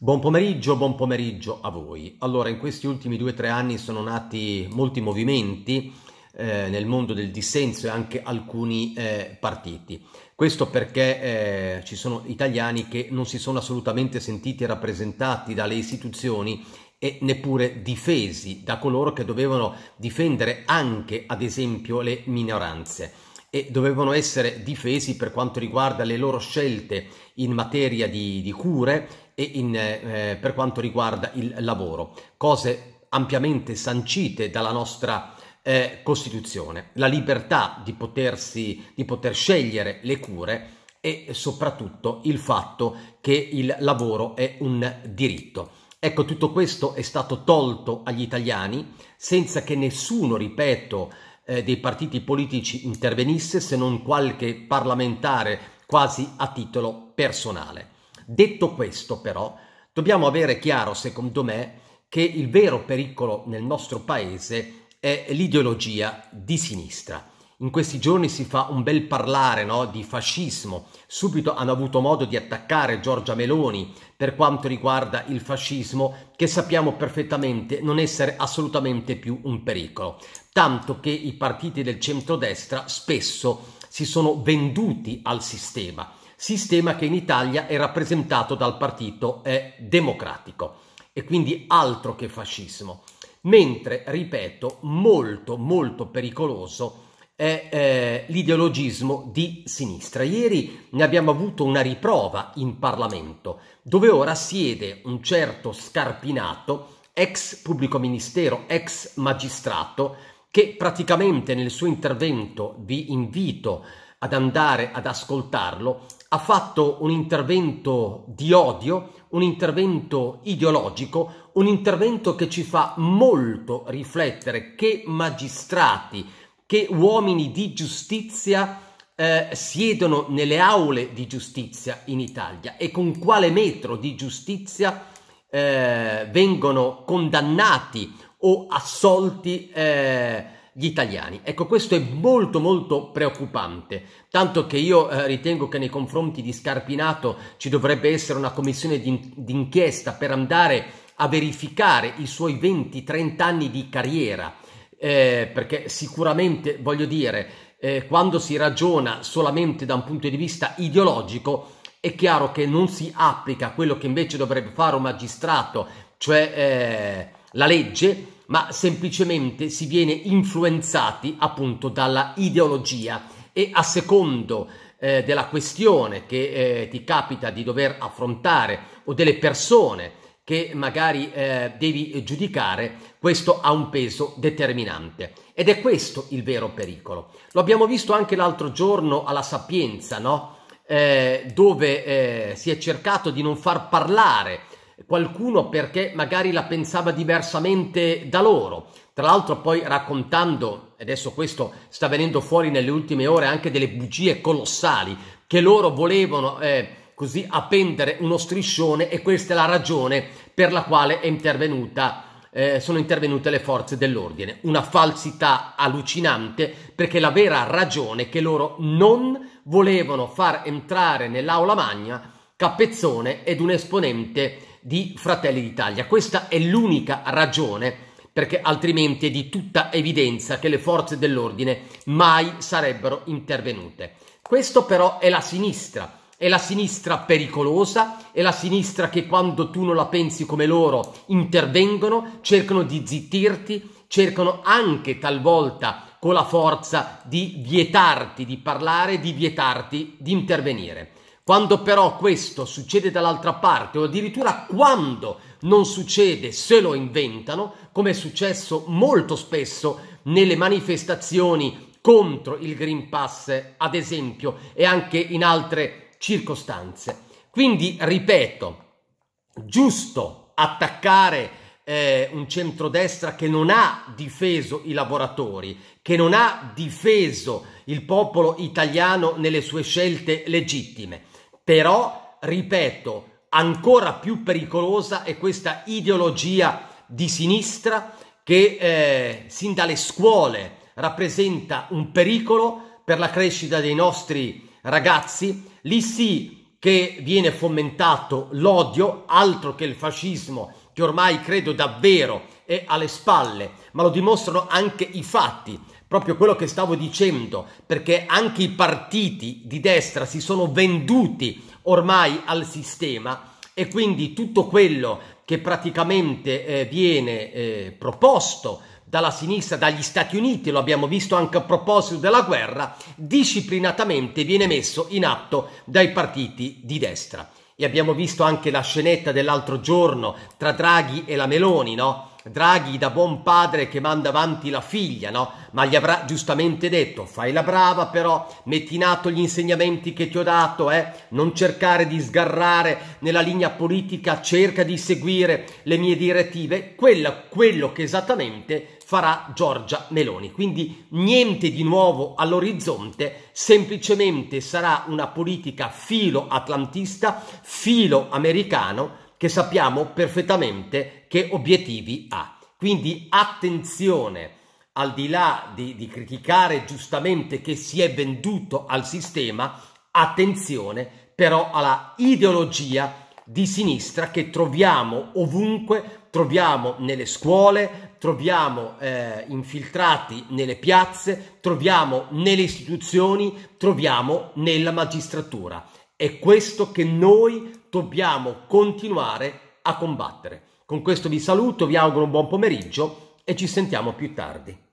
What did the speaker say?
Buon pomeriggio, buon pomeriggio a voi. Allora, in questi ultimi due o tre anni sono nati molti movimenti eh, nel mondo del dissenso e anche alcuni eh, partiti. Questo perché eh, ci sono italiani che non si sono assolutamente sentiti rappresentati dalle istituzioni e neppure difesi da coloro che dovevano difendere anche, ad esempio, le minoranze e dovevano essere difesi per quanto riguarda le loro scelte in materia di, di cure e in, eh, eh, per quanto riguarda il lavoro, cose ampiamente sancite dalla nostra eh, Costituzione, la libertà di, potersi, di poter scegliere le cure e soprattutto il fatto che il lavoro è un diritto. Ecco, tutto questo è stato tolto agli italiani senza che nessuno, ripeto, eh, dei partiti politici intervenisse se non qualche parlamentare quasi a titolo personale. Detto questo però, dobbiamo avere chiaro, secondo me, che il vero pericolo nel nostro paese è l'ideologia di sinistra in questi giorni si fa un bel parlare no, di fascismo. Subito hanno avuto modo di attaccare Giorgia Meloni per quanto riguarda il fascismo, che sappiamo perfettamente non essere assolutamente più un pericolo. Tanto che i partiti del centrodestra spesso si sono venduti al sistema, sistema che in Italia è rappresentato dal partito eh, democratico e quindi altro che fascismo. Mentre, ripeto, molto molto pericoloso è eh, l'ideologismo di sinistra. Ieri ne abbiamo avuto una riprova in Parlamento, dove ora siede un certo Scarpinato, ex pubblico ministero, ex magistrato, che praticamente nel suo intervento vi invito ad andare ad ascoltarlo, ha fatto un intervento di odio, un intervento ideologico, un intervento che ci fa molto riflettere che magistrati che uomini di giustizia eh, siedono nelle aule di giustizia in Italia e con quale metro di giustizia eh, vengono condannati o assolti eh, gli italiani. Ecco, questo è molto molto preoccupante, tanto che io eh, ritengo che nei confronti di Scarpinato ci dovrebbe essere una commissione d'inchiesta per andare a verificare i suoi 20-30 anni di carriera eh, perché sicuramente, voglio dire, eh, quando si ragiona solamente da un punto di vista ideologico, è chiaro che non si applica quello che invece dovrebbe fare un magistrato, cioè eh, la legge, ma semplicemente si viene influenzati appunto dalla ideologia e a secondo eh, della questione che eh, ti capita di dover affrontare o delle persone che magari eh, devi giudicare, questo ha un peso determinante. Ed è questo il vero pericolo. Lo abbiamo visto anche l'altro giorno alla Sapienza, no? Eh, dove eh, si è cercato di non far parlare qualcuno perché magari la pensava diversamente da loro. Tra l'altro poi raccontando, adesso questo sta venendo fuori nelle ultime ore, anche delle bugie colossali che loro volevano... Eh, così a pendere uno striscione e questa è la ragione per la quale intervenuta, eh, sono intervenute le forze dell'ordine. Una falsità allucinante perché la vera ragione è che loro non volevano far entrare nell'aula magna Capezzone ed un esponente di Fratelli d'Italia. Questa è l'unica ragione perché altrimenti è di tutta evidenza che le forze dell'ordine mai sarebbero intervenute. Questo però è la sinistra, è la sinistra pericolosa, è la sinistra che quando tu non la pensi come loro intervengono, cercano di zittirti, cercano anche talvolta con la forza di vietarti di parlare, di vietarti di intervenire. Quando però questo succede dall'altra parte o addirittura quando non succede se lo inventano, come è successo molto spesso nelle manifestazioni contro il Green Pass, ad esempio, e anche in altre circostanze. Quindi, ripeto, giusto attaccare eh, un centrodestra che non ha difeso i lavoratori, che non ha difeso il popolo italiano nelle sue scelte legittime. Però, ripeto, ancora più pericolosa è questa ideologia di sinistra che eh, sin dalle scuole rappresenta un pericolo per la crescita dei nostri ragazzi, lì sì che viene fomentato l'odio, altro che il fascismo, che ormai credo davvero è alle spalle, ma lo dimostrano anche i fatti proprio quello che stavo dicendo, perché anche i partiti di destra si sono venduti ormai al sistema e quindi tutto quello che praticamente eh, viene eh, proposto dalla sinistra, dagli Stati Uniti, lo abbiamo visto anche a proposito della guerra, disciplinatamente viene messo in atto dai partiti di destra. E abbiamo visto anche la scenetta dell'altro giorno tra Draghi e la Meloni, no? Draghi da buon padre che manda avanti la figlia, no? Ma gli avrà giustamente detto, fai la brava però, metti in atto gli insegnamenti che ti ho dato, eh? Non cercare di sgarrare nella linea politica, cerca di seguire le mie direttive. Quella, quello che esattamente farà Giorgia Meloni. Quindi niente di nuovo all'orizzonte, semplicemente sarà una politica filo atlantista, filo americano, che sappiamo perfettamente che obiettivi ha. Quindi attenzione, al di là di, di criticare giustamente che si è venduto al sistema, attenzione però alla ideologia di sinistra che troviamo ovunque, troviamo nelle scuole, troviamo eh, infiltrati nelle piazze, troviamo nelle istituzioni, troviamo nella magistratura. È questo che noi dobbiamo continuare a combattere. Con questo vi saluto, vi auguro un buon pomeriggio e ci sentiamo più tardi.